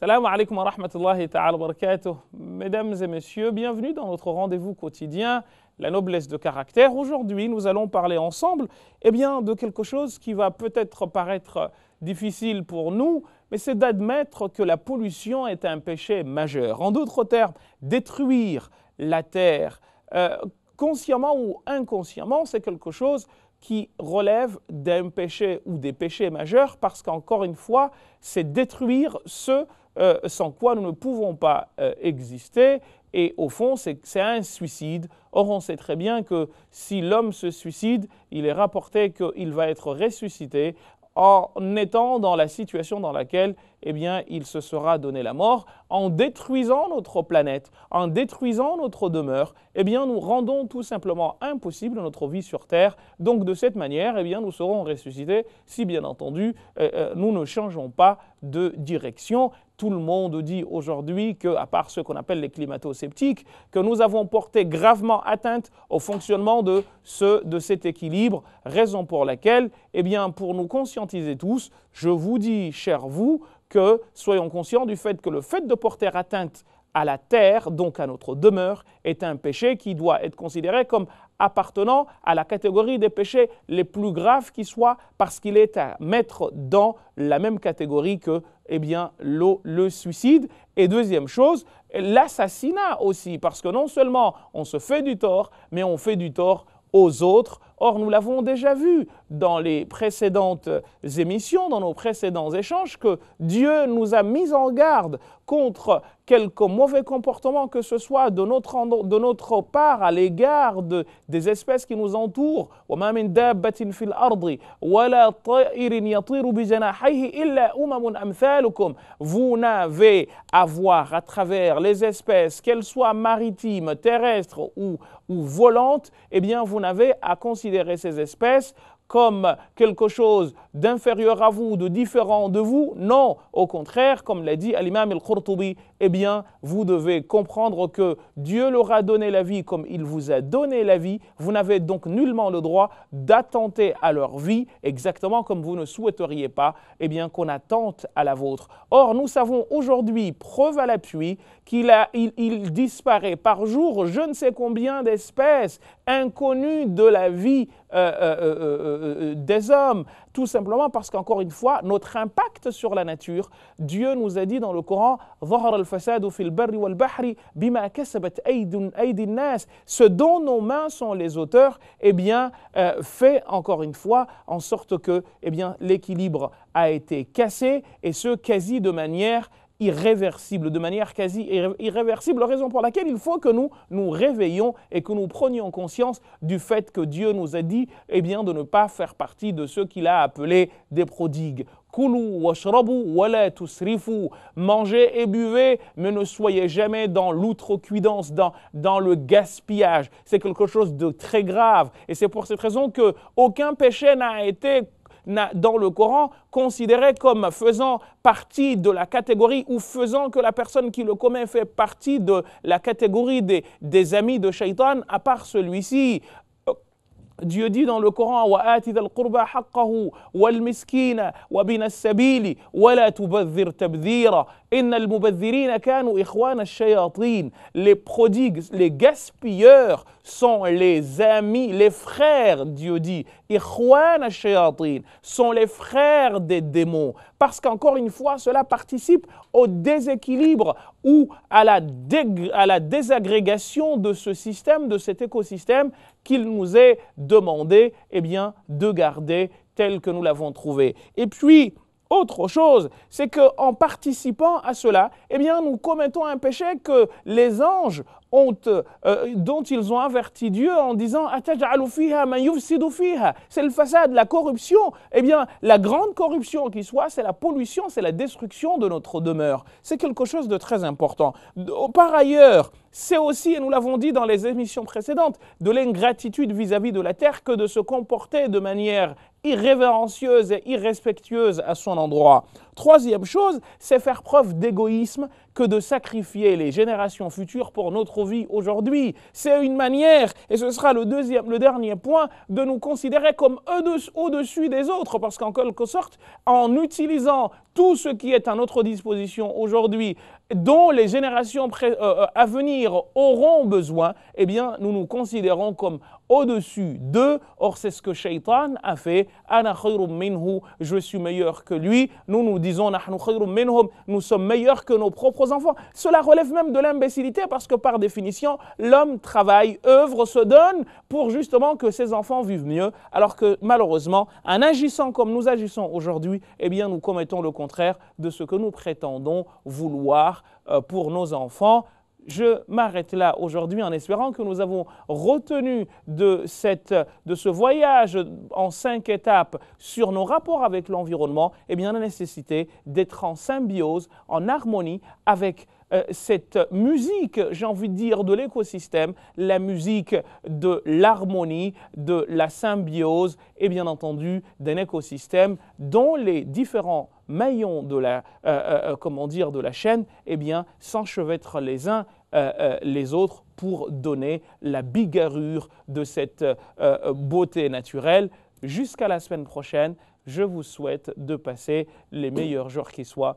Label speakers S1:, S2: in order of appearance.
S1: Salam alaikum wa rahmatullahi wa barakatuh. Mesdames et messieurs, bienvenue dans notre rendez-vous quotidien, la noblesse de caractère. Aujourd'hui, nous allons parler ensemble eh bien, de quelque chose qui va peut-être paraître difficile pour nous, mais c'est d'admettre que la pollution est un péché majeur. En d'autres termes, détruire la terre, euh, consciemment ou inconsciemment, c'est quelque chose qui relève d'un péché ou des péchés majeurs, parce qu'encore une fois, c'est détruire ce euh, sans quoi nous ne pouvons pas euh, exister. Et au fond, c'est un suicide. Or, on sait très bien que si l'homme se suicide, il est rapporté qu'il va être ressuscité en étant dans la situation dans laquelle eh bien, il se sera donné la mort, en détruisant notre planète, en détruisant notre demeure, eh bien, nous rendons tout simplement impossible notre vie sur Terre. Donc de cette manière, eh bien, nous serons ressuscités si bien entendu euh, euh, nous ne changeons pas de direction tout le monde dit aujourd'hui que, à part ce qu'on appelle les climato-sceptiques, que nous avons porté gravement atteinte au fonctionnement de, ce, de cet équilibre, raison pour laquelle, eh bien, pour nous conscientiser tous, je vous dis, chers vous, que soyons conscients du fait que le fait de porter atteinte à la terre, donc à notre demeure, est un péché qui doit être considéré comme appartenant à la catégorie des péchés les plus graves qui soient, parce qu'il est à mettre dans la même catégorie que eh bien, le suicide. Et deuxième chose, l'assassinat aussi, parce que non seulement on se fait du tort, mais on fait du tort aux autres. Or, nous l'avons déjà vu, dans les précédentes émissions, dans nos précédents échanges, que Dieu nous a mis en garde contre quelque mauvais comportement que ce soit de notre, de notre part à l'égard des espèces qui nous entourent. Vous n'avez à voir à travers les espèces, qu'elles soient maritimes, terrestres ou, ou volantes, et eh bien vous n'avez à considérer ces espèces comme quelque chose d'inférieur à vous, de différent de vous. Non, au contraire, comme l'a dit l'imam al-Qurtubi, eh bien, vous devez comprendre que Dieu leur a donné la vie comme il vous a donné la vie. Vous n'avez donc nullement le droit d'attenter à leur vie, exactement comme vous ne souhaiteriez pas, eh bien, qu'on attente à la vôtre. Or, nous savons aujourd'hui, preuve à l'appui, qu'il il, il disparaît par jour je ne sais combien d'espèces inconnues de la vie euh, euh, euh, des hommes, tout simplement parce qu'encore une fois, notre impact sur la nature, Dieu nous a dit dans le Coran, ce dont nos mains sont les auteurs eh bien euh, fait encore une fois en sorte que eh bien l'équilibre a été cassé et ce quasi de manière irréversible, de manière quasi irréversible, raison pour laquelle il faut que nous nous réveillions et que nous prenions conscience du fait que Dieu nous a dit eh bien, de ne pas faire partie de ceux qu'il a appelés des prodigues. Kulu washrabu walet, tusrifu. Mangez et buvez, mais ne soyez jamais dans l'outrecuidance, dans, dans le gaspillage. C'est quelque chose de très grave. Et c'est pour cette raison que aucun péché n'a été dans le Coran considéré comme faisant partie de la catégorie ou faisant que la personne qui le commet fait partie de la catégorie des, des amis de Shaitan, à part celui-ci. Dieu dit dans le Coran les prodigues les gaspilleurs sont les amis les frères Dieu dit sont les frères des démons parce qu'encore une fois cela participe au déséquilibre ou à la, à la, désagrégation de ce système, de cet écosystème qu'il nous est demandé eh bien, de garder tel que nous l'avons trouvé. Et puis, autre chose, c'est qu'en participant à cela, eh bien, nous commettons un péché que les anges ont, euh, euh, dont ils ont averti Dieu en disant C'est le façade, la corruption. Eh bien, la grande corruption qui soit, c'est la pollution, c'est la destruction de notre demeure. C'est quelque chose de très important. Par ailleurs, c'est aussi, et nous l'avons dit dans les émissions précédentes, de l'ingratitude vis-à-vis de la terre que de se comporter de manière irrévérencieuse et irrespectueuse à son endroit. Troisième chose, c'est faire preuve d'égoïsme que de sacrifier les générations futures pour notre vie aujourd'hui. C'est une manière, et ce sera le deuxième, le dernier point, de nous considérer comme au-dessus des autres, parce qu'en quelque sorte, en utilisant tout ce qui est à notre disposition aujourd'hui, dont les générations euh, euh, à venir auront besoin, eh bien, nous nous considérons comme au-dessus d'eux. Or, c'est ce que Shaitan a fait. Ana minhu, je suis meilleur que lui. Nous nous disons nous sommes meilleurs que nos propres enfants. Cela relève même de l'imbécilité parce que par définition, l'homme travaille, œuvre, se donne pour justement que ses enfants vivent mieux, alors que malheureusement, en agissant comme nous agissons aujourd'hui, eh bien nous commettons le contraire de ce que nous prétendons vouloir euh, pour nos enfants je m'arrête là aujourd'hui en espérant que nous avons retenu de, cette, de ce voyage en cinq étapes sur nos rapports avec l'environnement, eh bien la nécessité d'être en symbiose, en harmonie avec euh, cette musique, j'ai envie de dire, de l'écosystème, la musique de l'harmonie, de la symbiose et bien entendu d'un écosystème dont les différents maillons de la, euh, euh, comment dire, de la chaîne eh bien, s'enchevêtrent les uns les autres pour donner la bigarrure de cette beauté naturelle. Jusqu'à la semaine prochaine, je vous souhaite de passer les meilleurs jours qui soient